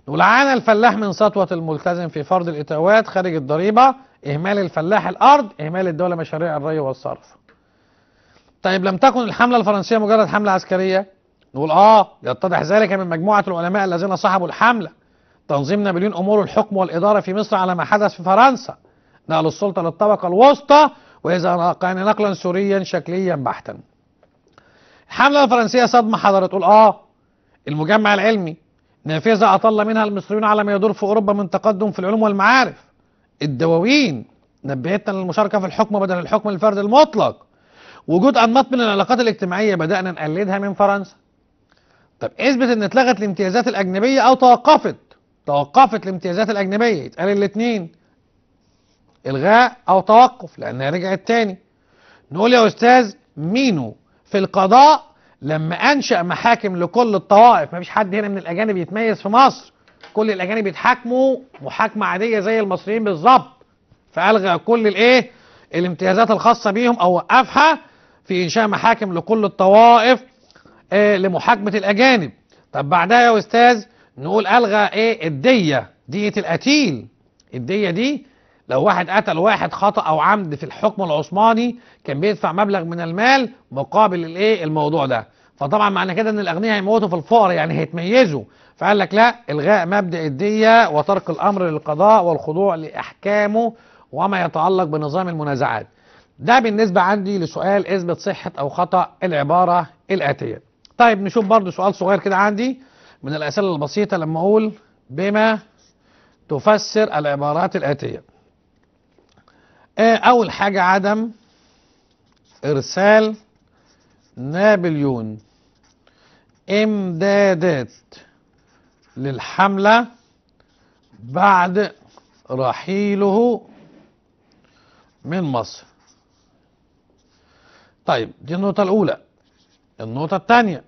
نقول عانى الفلاح من سطوة الملتزم في فرض الإتاوات خارج الضريبة إهمال الفلاح الأرض إهمال الدولة مشاريع الري والصرف طيب لم تكن الحملة الفرنسية مجرد حملة عسكرية نقول آه يتضح ذلك من مجموعة العلماء الذين صاحبوا الحملة تنظيم نابليون أمور الحكم والإدارة في مصر على ما حدث في فرنسا نقل السلطة للطبقة الوسطى وإذا كان نقلا سوريا شكليا بحتا الحملة الفرنسية صدمة حضرت تقول آه المجمع العلمي نافذة أطل منها المصريون على ما يدور في أوروبا من تقدم في العلوم والمعارف الدواوين نبهتنا للمشاركة في الحكم بدل الحكم الفردي المطلق وجود أنماط من العلاقات الاجتماعية بدأنا نقلدها من فرنسا طب اثبت إيه ان اتلغت الامتيازات الاجنبيه او توقفت توقفت الامتيازات الاجنبيه يتقال الاثنين الغاء او توقف لانها رجعت تاني نقول يا استاذ مينو في القضاء لما انشا محاكم لكل الطوائف مفيش حد هنا من الاجانب يتميز في مصر كل الاجانب يتحاكموا محاكمه عاديه زي المصريين بالظبط فالغى كل الايه الامتيازات الخاصه بيهم او وقفها في انشاء محاكم لكل الطوائف آه لمحاكمه الاجانب طب بعدها يا استاذ نقول الغى ايه الديه ديه القتيل الديه دي لو واحد قتل واحد خطأ أو عمد في الحكم العثماني كان بيدفع مبلغ من المال مقابل الايه الموضوع ده فطبعا معنى كده ان الاغنياء هيموتوا في الفقر يعني هيتميزوا فقال لك لا الغاء مبدا الديه وترك الامر للقضاء والخضوع لاحكامه وما يتعلق بنظام المنازعات ده بالنسبه عندي لسؤال اثبت صحه او خطا العباره الاتيه طيب نشوف برضو سؤال صغير كده عندي من الاسئله البسيطه لما اقول بما تفسر العبارات الاتيه إيه أول حاجة عدم إرسال نابليون إمدادات للحملة بعد رحيله من مصر طيب دي النقطة الأولى النقطة الثانية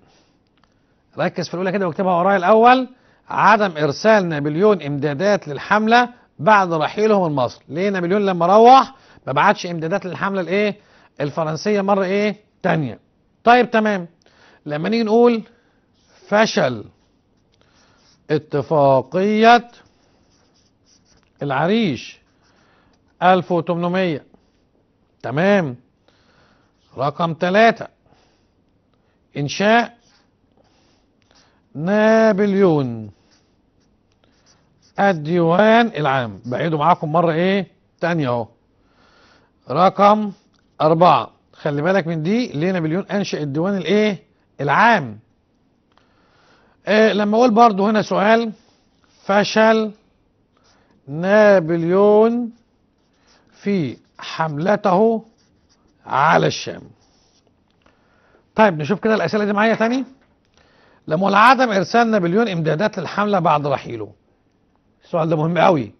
ركز في الأولى كده واكتبها ورايا الأول عدم إرسال نابليون إمدادات للحملة بعد رحيله من مصر ليه نابليون لما روح ما بعتش امدادات للحمله الايه الفرنسيه مره ايه تانية طيب تمام لما نيجي نقول فشل اتفاقيه العريش 1800 تمام رقم ثلاثة إنشاء نابليون الديوان العام بعيدوا معاكم مرة إيه تانية أهو رقم أربعة خلي بالك من دي ليه نابليون أنشأ الديوان الإيه؟ العام إيه لما أقول برضه هنا سؤال فشل نابليون في حملته على الشام طيب نشوف كده الأسئلة دي معايا تاني لما عدم إرسال نابليون إمدادات للحملة بعد رحيله السؤال ده مهم قوي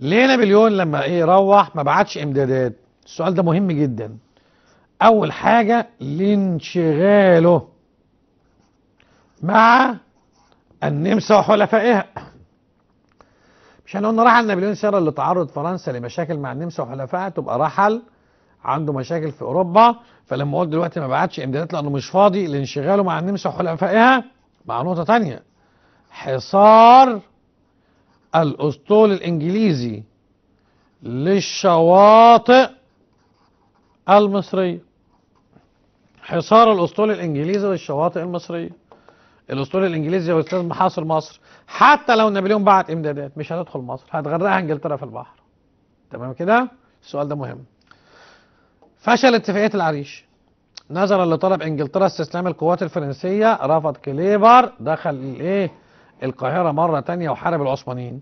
ليه نابليون لما ايه روح ما بعتش امدادات السؤال ده مهم جدا اول حاجة لانشغاله مع النمسا وحلفائها مش هنقول رحل نابليون سيرا لتعرض فرنسا لمشاكل مع النمسا وحلفائها تبقى رحل عنده مشاكل في اوروبا فلما قلت دلوقتي ما بعتش امدادات لانه مش فاضي لانشغاله مع النمسا وحلفائها مع نقطة تانية حصار الاسطول الانجليزي للشواطئ المصرية حصار الأسطول الإنجليزي للشواطئ المصرية الأسطول الإنجليزي يا أستاذ محاصر مصر حتى لو نابليون بعت إمدادات مش هتدخل مصر هتغرقها إنجلترا في البحر تمام كده السؤال ده مهم فشل اتفاقية العريش نظرا لطلب انجلترا استسلام القوات الفرنسية رفض كليبر دخل الايه القاهرة مرة تانية وحارب العثمانيين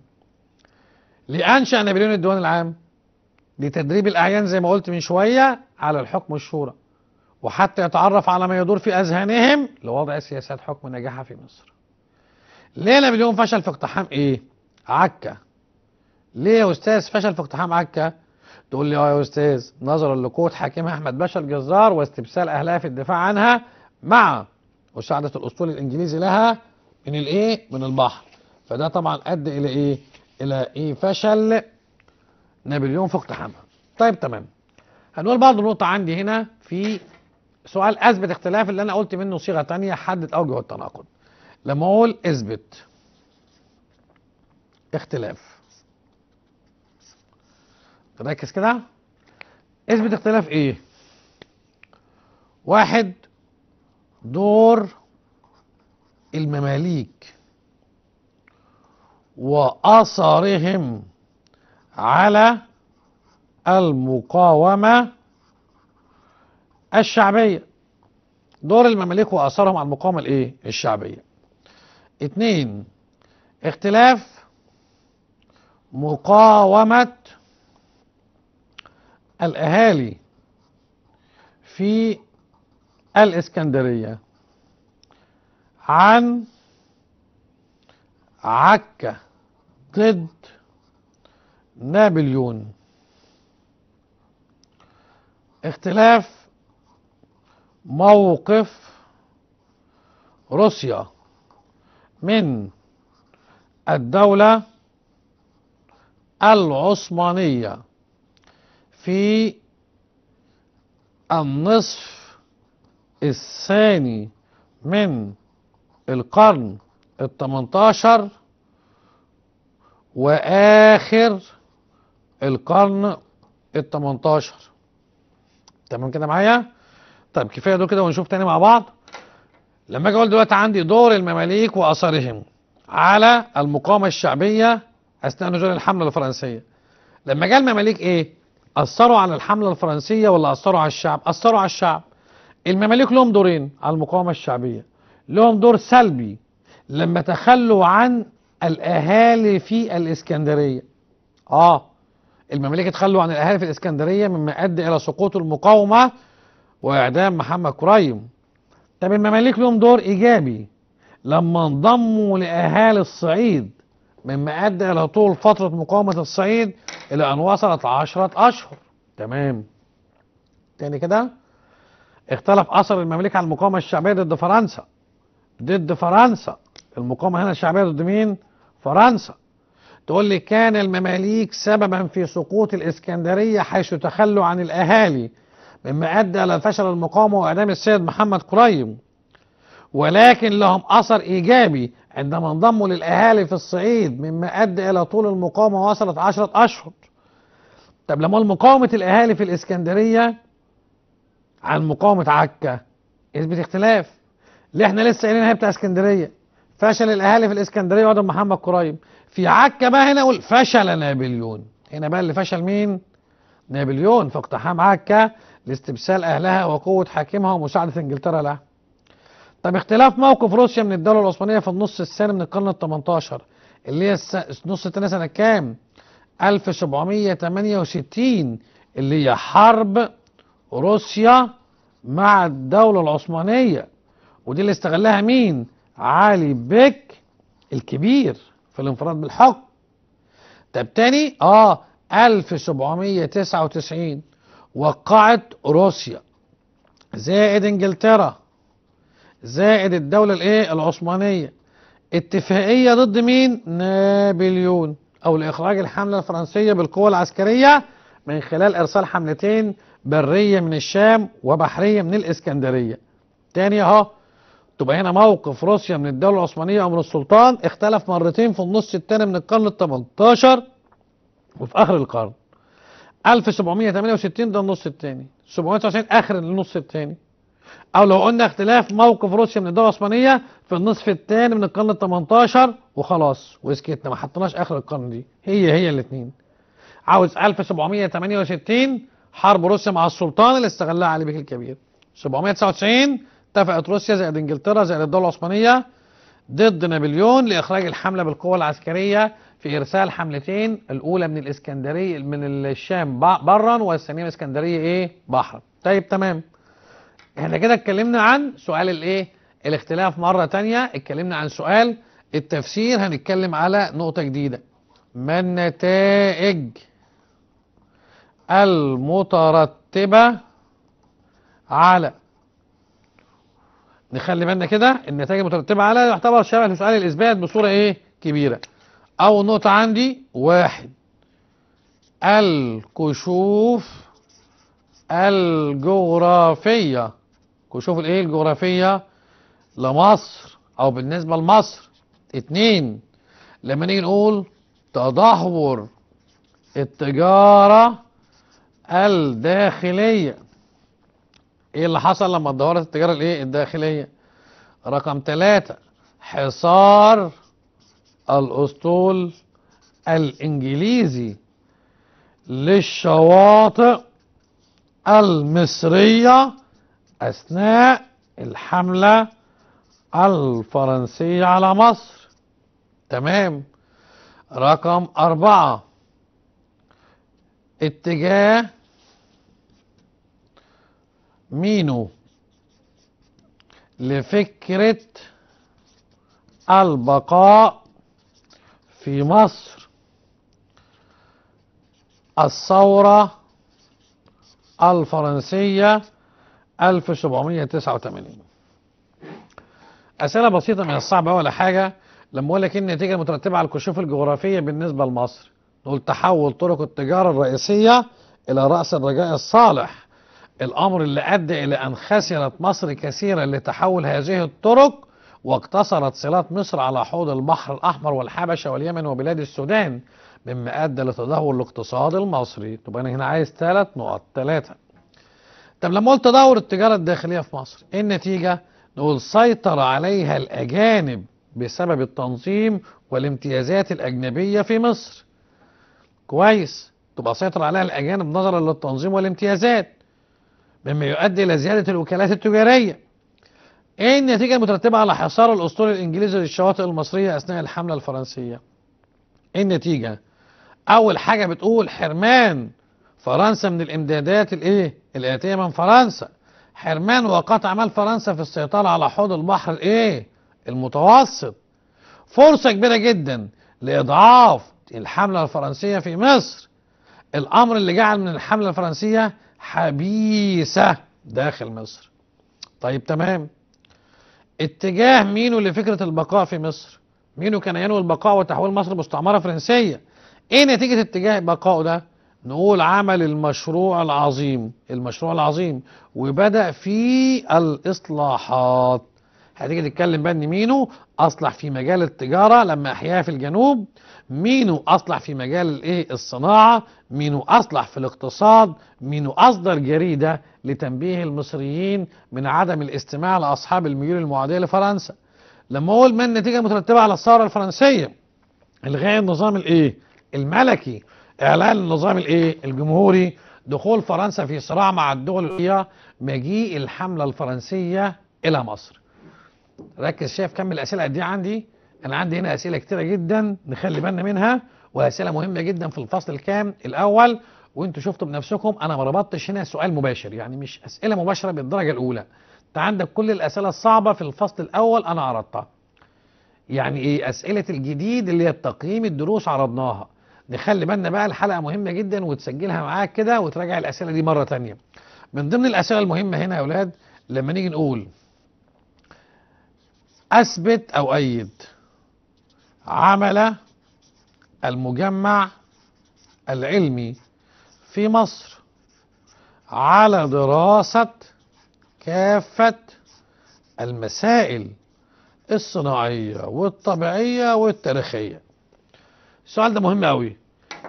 لأنشأ نابليون الديوان العام لتدريب الأعيان زي ما قلت من شوية على الحكم الشورى وحتى يتعرف على ما يدور في أذهانهم لوضع سياسات حكم ناجحة في مصر ليه نابليون فشل في اقتحام إيه؟ عكا ليه يا أستاذ فشل في اقتحام عكا؟ تقول لي اه يا أستاذ نظرا لقوة حاكمها أحمد باشا الجزار واستبسال أهلها في الدفاع عنها مع مساعدة الأسطول الإنجليزي لها من الإيه؟ من البحر فده طبعا أدى إلى إيه؟ إلى إيه فشل نابليون في اقتحامها طيب تمام هنقول بعض النقطة عندي هنا في سؤال اثبت اختلاف اللي انا قلت منه صيغة تانية حدد اوجه التناقض لما اقول اثبت اختلاف ركز كده اثبت اختلاف ايه واحد دور المماليك واثرهم على المقاومة الشعبية دور المماليك وأثرهم على المقاومة الإيه؟ الشعبية اتنين اختلاف مقاومة الأهالي في الإسكندرية عن عكا ضد نابليون اختلاف موقف روسيا من الدولة العثمانية في النصف الثاني من القرن التمنتاشر وآخر القرن ال 18 تمام كده معايا طب كفايه دول كده ونشوف تاني مع بعض لما اجي اقول دلوقتي عندي دور المماليك واثارهم على المقاومه الشعبيه اثناء نزول الحمله الفرنسيه لما جه المماليك ايه اثروا على الحمله الفرنسيه ولا اثروا على الشعب اثروا على الشعب المماليك لهم دورين على المقاومه الشعبيه لهم دور سلبي لما تخلوا عن الاهالي في الاسكندريه اه المماليك اتخلوا عن الأهالي في الإسكندرية مما أدى إلى سقوط المقاومة وإعدام محمد كريم طب المماليك لهم دور إيجابي لما انضموا لأهالي الصعيد مما أدى إلى طول فترة مقاومة الصعيد إلى أن وصلت عشرة أشهر تمام تاني كده اختلف أثر المماليك على المقاومة الشعبية ضد فرنسا ضد فرنسا المقاومة هنا الشعبية ضد مين؟ فرنسا تقول لي كان المماليك سببا في سقوط الإسكندرية حيث تخلوا عن الأهالي مما أدى إلى فشل المقاومة وإعدام السيد محمد قريم ولكن لهم أثر إيجابي عندما انضموا للأهالي في الصعيد مما أدى إلى طول المقاومة وصلت عشرة أشهر طب لما مقاومة الأهالي في الإسكندرية عن مقاومة عكا اثبت اختلاف ليه احنا لسه قايلين هي بتاع اسكندريه فشل الاهالي في الاسكندريه وعدم محمد قريب في عكا بقى هنا اقول فشل نابليون هنا بقى اللي فشل مين نابليون في اقتحام عكا لاستبسال اهلها وقوه حاكمها ومساعده انجلترا لها طب اختلاف موقف روسيا من الدوله العثمانيه في النص الثاني من القرن ال 18 اللي هي النص الثاني سنه كام 1768 اللي هي حرب روسيا مع الدوله العثمانيه ودي اللي استغلها مين علي بك الكبير في الانفراد بالحكم طب تاني اه 1799 وقعت روسيا زائد انجلترا زائد الدولة الايه العثمانية اتفاقية ضد مين نابليون او لاخراج الحملة الفرنسية بالقوة العسكرية من خلال ارسال حملتين برية من الشام وبحرية من الاسكندرية تاني اهو تبقى هنا موقف روسيا من الدولة العثمانية ومن السلطان اختلف مرتين في النص الثاني من القرن ال 18 وفي آخر القرن 1768 ده النص الثاني 799 آخر النص الثاني أو لو قلنا اختلاف موقف روسيا من الدولة العثمانية في النصف الثاني من القرن ال 18 وخلاص وسكتنا ما حطيناش آخر القرن دي هي هي الاثنين عاوز 1768 حرب روسيا مع السلطان اللي استغلها علي بيك الكبير 799 اتفقت روسيا زائد انجلترا زائد الدوله العثمانيه ضد نابليون لاخراج الحمله بالقوه العسكريه في ارسال حملتين الاولى من الاسكندريه من الشام برا والثانيه من الاسكندريه ايه بحرا طيب تمام احنا كده اتكلمنا عن سؤال الايه الاختلاف مره تانية اتكلمنا عن سؤال التفسير هنتكلم على نقطه جديده ما النتائج المترتبه على نخلي بالنا كده النتائج المترتبه على يعتبر شبه سؤال الاثبات بصوره ايه كبيره اول نقطه عندي واحد الكشوف الجغرافيه كشوف الايه الجغرافيه لمصر او بالنسبه لمصر اتنين لما نيجي نقول تدهور التجاره الداخليه ايه اللي حصل لما اتدهورت التجاره الايه الداخليه رقم ثلاثة حصار الاسطول الانجليزي للشواطئ المصرية اثناء الحملة الفرنسية على مصر تمام رقم اربعة اتجاه مينو لفكرة البقاء في مصر الثورة الفرنسية 1789 أسئلة بسيطة من الصعبة ولا حاجة لما أقول لك إيه النتيجة المترتبة على الكشوف الجغرافية بالنسبة لمصر نقول تحول طرق التجارة الرئيسية إلى رأس الرجاء الصالح الأمر اللي أدى إلى أن خسرت مصر كثيرا لتحول هذه الطرق واقتصرت صلات مصر على حوض البحر الأحمر والحبشة واليمن وبلاد السودان مما أدى لتدهور الاقتصاد المصري تبقى أنا هنا عايز ثلاث نقط ثلاثة طب لما قلت تدهور التجارة الداخلية في مصر إيه النتيجة؟ نقول سيطر عليها الأجانب بسبب التنظيم والامتيازات الأجنبية في مصر كويس تبقى سيطر عليها الأجانب نظرا للتنظيم والامتيازات مما يؤدي إلى زيادة الوكالات التجارية إيه النتيجة المترتبة على حصار الأسطول الإنجليزي للشواطئ المصرية أثناء الحملة الفرنسية إيه النتيجة أول حاجة بتقول حرمان فرنسا من الإمدادات الإيه الآتية من فرنسا حرمان وقطع مال فرنسا في السيطرة على حوض البحر الإيه المتوسط فرصة كبيرة جدا لإضعاف الحملة الفرنسية في مصر الأمر اللي جعل من الحملة الفرنسية حبيسة داخل مصر طيب تمام اتجاه مينو لفكرة البقاء في مصر مينو كان ينوي البقاء وتحويل مصر مستعمرة فرنسية ايه نتيجة اتجاه بقائه ده نقول عمل المشروع العظيم المشروع العظيم وبدأ في الإصلاحات هتيجي تتكلم بقى ان مينو اصلح في مجال التجاره لما احياها في الجنوب مينو اصلح في مجال الايه الصناعه مينو اصلح في الاقتصاد مينو اصدر جريده لتنبيه المصريين من عدم الاستماع لاصحاب الميول المعاديه لفرنسا لما اقول ما النتيجه المترتبه على الثوره الفرنسيه الغاء النظام الايه الملكي اعلان النظام الايه الجمهوري دخول فرنسا في صراع مع الدول الاوروبيه مجيء الحمله الفرنسيه الى مصر ركز شايف كم الاسئله قد ايه عندي انا عندي هنا اسئله كتيره جدا نخلي بالنا منها واسئله مهمه جدا في الفصل الكام الاول وانتوا شفتوا بنفسكم انا ما ربطتش هنا سؤال مباشر يعني مش اسئله مباشره بالدرجه الاولى انت عندك كل الاسئله الصعبه في الفصل الاول انا عرضتها يعني ايه اسئله الجديد اللي هي تقييم الدروس عرضناها نخلي بالنا بقى الحلقه مهمه جدا وتسجلها معاك كده وتراجع الاسئله دي مره ثانيه من ضمن الاسئله المهمه هنا يا اولاد لما نيجي نقول أثبت أو أيد عمل المجمع العلمي في مصر على دراسة كافة المسائل الصناعية والطبيعية والتاريخية السؤال ده مهم قوي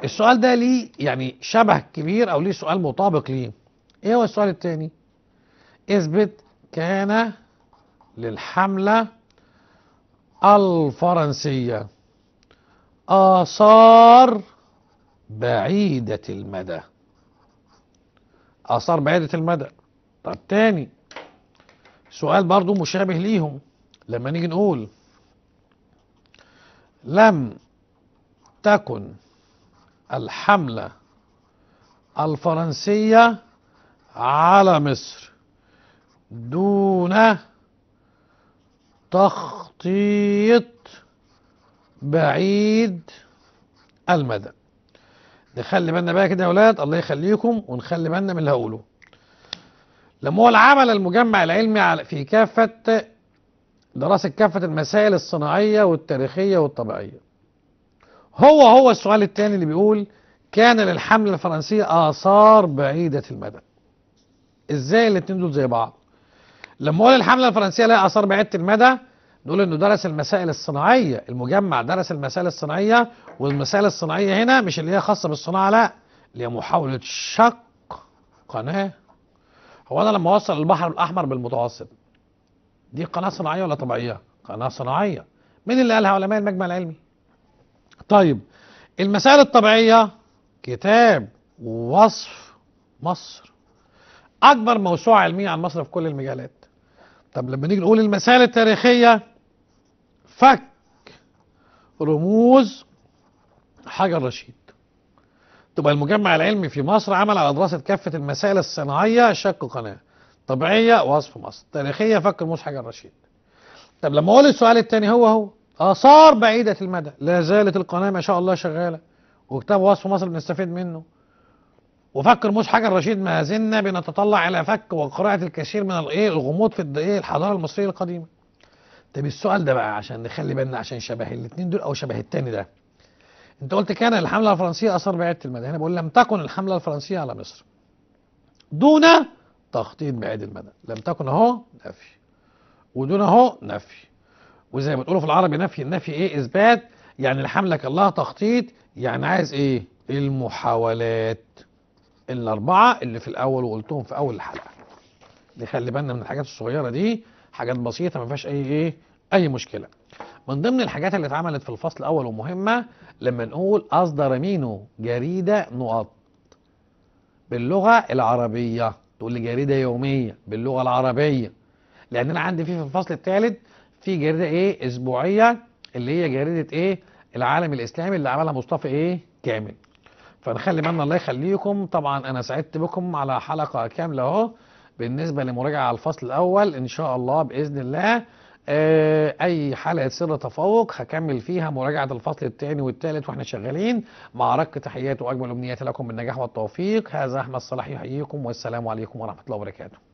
السؤال ده ليه يعني شبه كبير أو ليه سؤال مطابق ليه إيه هو السؤال التاني اثبت كان للحملة الفرنسية آثار بعيدة المدى آثار بعيدة المدى طب تاني سؤال برضو مشابه ليهم لما نيجي نقول لم تكن الحملة الفرنسية على مصر دون تخطيط بعيد المدى نخلي بالنا بقى كده يا ولاد الله يخليكم ونخلي بالنا من اللي هقوله لما هو العمل المجمع العلمي في كافة دراسة كافة المسائل الصناعية والتاريخية والطبيعية هو هو السؤال الثاني اللي بيقول كان للحملة الفرنسية آثار بعيدة المدى ازاي الاتنين دول زي بعض لما اقول الحمله الفرنسيه لها اثار بعيده المدى نقول انه درس المسائل الصناعيه المجمع درس المسائل الصناعيه والمسائل الصناعيه هنا مش اللي هي خاصه بالصناعه لا اللي هي محاوله شق قناه هو انا لما اوصل البحر الاحمر بالمتوسط دي قناه صناعيه ولا طبيعيه قناه صناعيه مين اللي قالها علماء المجمع العلمي طيب المسائل الطبيعيه كتاب ووصف مصر اكبر موسوعه علميه عن مصر في كل المجالات طب لما نيجي نقول المسائل التاريخية فك رموز حجر رشيد تبقى المجمع العلمي في مصر عمل على دراسة كافة المسائل الصناعية شق قناة طبيعية وصف مصر تاريخية فك رموز حجر رشيد طب لما اقول السؤال الثاني هو هو آثار بعيدة المدى لا زالت القناة ما شاء الله شغالة وكتاب وصف مصر بنستفيد منه وفك رموز حجر رشيد ما زلنا بنتطلع الى فك وقراءه الكثير من الايه الغموض في الايه الحضاره المصريه القديمه طب السؤال ده بقى عشان نخلي بالنا عشان شبه الاثنين دول او شبه الثاني ده انت قلت كان الحمله الفرنسيه اثر بعيده المدى هنا بقول لم تكن الحمله الفرنسيه على مصر دون تخطيط بعيد المدى لم تكن اهو نفي ودون اهو نفي وزي ما بتقولوا في العربي نفي النفي ايه اثبات يعني الحمله كان لها تخطيط يعني عايز ايه المحاولات الاربعه اللي في الاول وقلتهم في اول الحلقه نخلي بالنا من الحاجات الصغيره دي حاجات بسيطه ما فيهاش اي ايه اي مشكله من ضمن الحاجات اللي اتعملت في الفصل الاول ومهمه لما نقول اصدر مينو جريده نقط باللغه العربيه تقول لي جريده يوميه باللغه العربيه لان انا عندي في الفصل الثالث في جريده ايه اسبوعيه اللي هي جريده ايه العالم الاسلامي اللي عملها مصطفى ايه كامل فنخلي بالنا الله يخليكم طبعا انا سعدت بكم على حلقه كامله اهو بالنسبه لمراجعه على الفصل الاول ان شاء الله باذن الله آه، اي حلقه سر تفوق هكمل فيها مراجعه الفصل الثاني والثالث واحنا شغالين مع رق تحيات واجمل امنيات لكم بالنجاح والتوفيق هذا احمد صلاح يحييكم والسلام عليكم ورحمه الله وبركاته